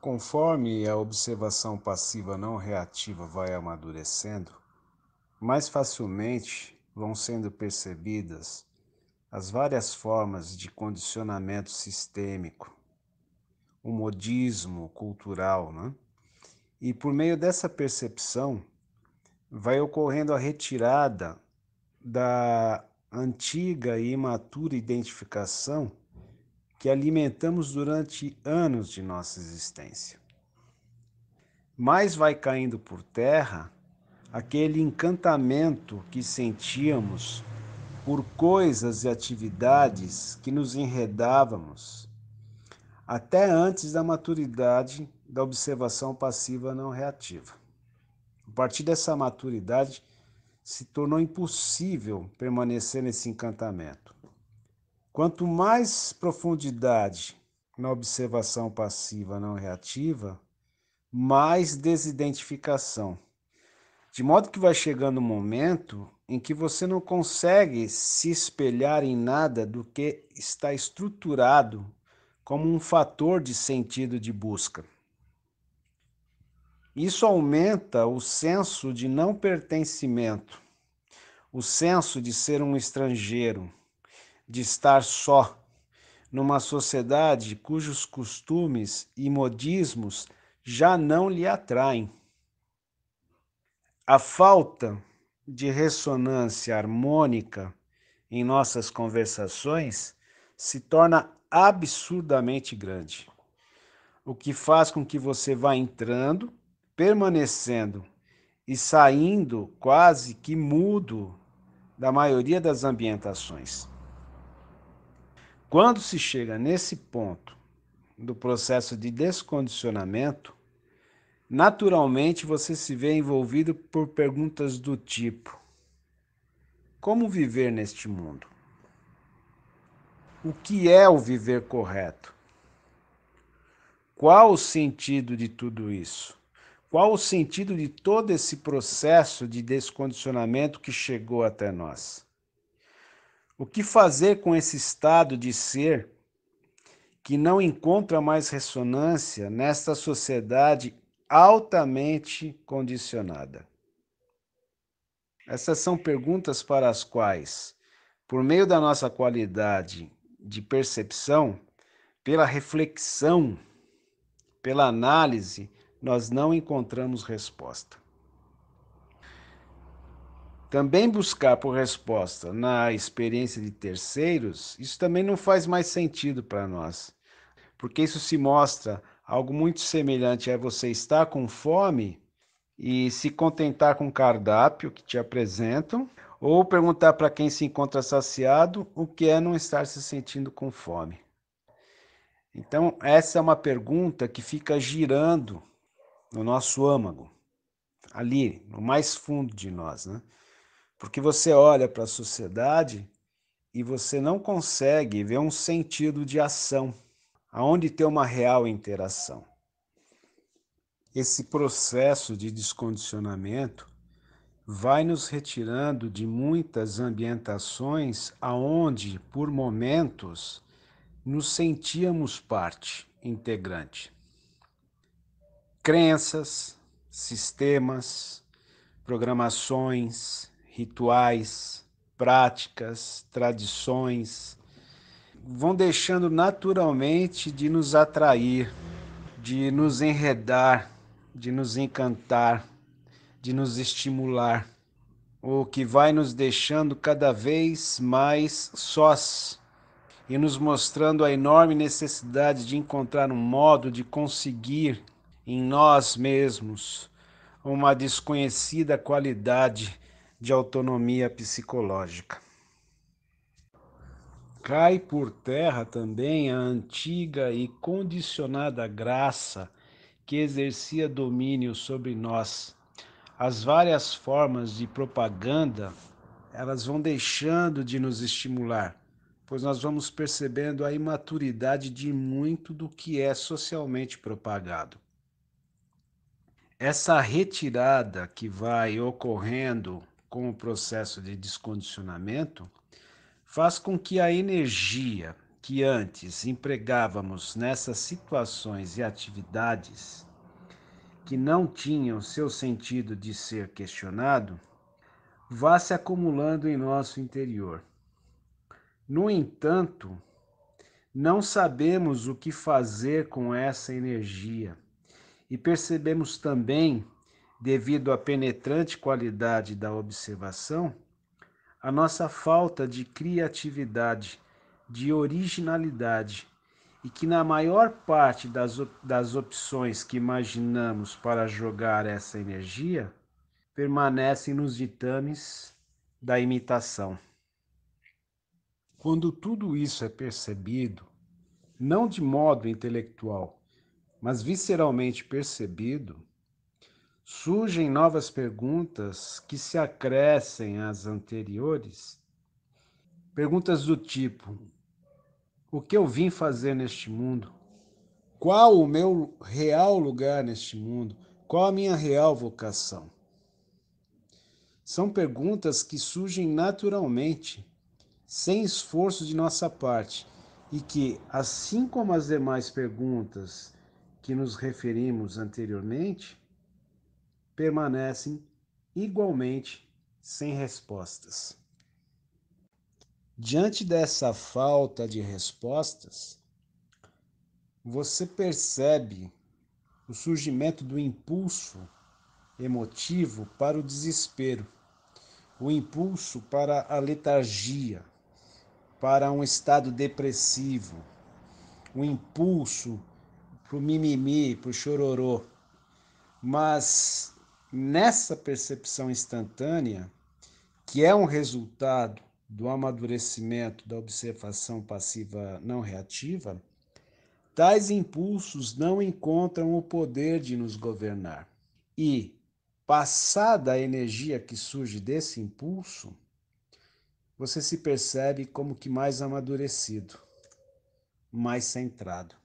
Conforme a observação passiva não reativa vai amadurecendo, mais facilmente vão sendo percebidas as várias formas de condicionamento sistêmico, o modismo cultural, né? E por meio dessa percepção vai ocorrendo a retirada da antiga e imatura identificação que alimentamos durante anos de nossa existência. Mais vai caindo por terra aquele encantamento que sentíamos por coisas e atividades que nos enredávamos até antes da maturidade da observação passiva não reativa. A partir dessa maturidade, se tornou impossível permanecer nesse encantamento. Quanto mais profundidade na observação passiva não reativa, mais desidentificação. De modo que vai chegando um momento em que você não consegue se espelhar em nada do que está estruturado como um fator de sentido de busca. Isso aumenta o senso de não pertencimento, o senso de ser um estrangeiro, de estar só, numa sociedade cujos costumes e modismos já não lhe atraem. A falta de ressonância harmônica em nossas conversações se torna absurdamente grande, o que faz com que você vá entrando permanecendo e saindo quase que mudo da maioria das ambientações. Quando se chega nesse ponto do processo de descondicionamento, naturalmente você se vê envolvido por perguntas do tipo: Como viver neste mundo? O que é o viver correto? Qual o sentido de tudo isso? Qual o sentido de todo esse processo de descondicionamento que chegou até nós? O que fazer com esse estado de ser que não encontra mais ressonância nesta sociedade altamente condicionada? Essas são perguntas para as quais, por meio da nossa qualidade de percepção, pela reflexão, pela análise, nós não encontramos resposta. Também buscar por resposta na experiência de terceiros, isso também não faz mais sentido para nós, porque isso se mostra algo muito semelhante a você estar com fome e se contentar com o cardápio que te apresentam, ou perguntar para quem se encontra saciado o que é não estar se sentindo com fome. Então, essa é uma pergunta que fica girando no nosso âmago, ali, no mais fundo de nós, né? Porque você olha para a sociedade e você não consegue ver um sentido de ação, aonde ter uma real interação. Esse processo de descondicionamento vai nos retirando de muitas ambientações aonde, por momentos, nos sentíamos parte integrante crenças, sistemas, programações, rituais, práticas, tradições, vão deixando naturalmente de nos atrair, de nos enredar, de nos encantar, de nos estimular, o que vai nos deixando cada vez mais sós e nos mostrando a enorme necessidade de encontrar um modo de conseguir em nós mesmos uma desconhecida qualidade de autonomia psicológica. Cai por terra também a antiga e condicionada graça que exercia domínio sobre nós. As várias formas de propaganda, elas vão deixando de nos estimular, pois nós vamos percebendo a imaturidade de muito do que é socialmente propagado. Essa retirada que vai ocorrendo com o processo de descondicionamento faz com que a energia que antes empregávamos nessas situações e atividades que não tinham seu sentido de ser questionado vá se acumulando em nosso interior. No entanto, não sabemos o que fazer com essa energia e percebemos também, devido à penetrante qualidade da observação, a nossa falta de criatividade, de originalidade, e que na maior parte das, das opções que imaginamos para jogar essa energia, permanecem nos ditames da imitação. Quando tudo isso é percebido, não de modo intelectual, mas visceralmente percebido, surgem novas perguntas que se acrescem às anteriores. Perguntas do tipo: O que eu vim fazer neste mundo? Qual o meu real lugar neste mundo? Qual a minha real vocação? São perguntas que surgem naturalmente, sem esforço de nossa parte, e que, assim como as demais perguntas que nos referimos anteriormente permanecem igualmente sem respostas. Diante dessa falta de respostas, você percebe o surgimento do impulso emotivo para o desespero, o impulso para a letargia, para um estado depressivo, o impulso pro mimimi, pro chororô. Mas nessa percepção instantânea, que é um resultado do amadurecimento da observação passiva não reativa, tais impulsos não encontram o poder de nos governar. E, passada a energia que surge desse impulso, você se percebe como que mais amadurecido, mais centrado.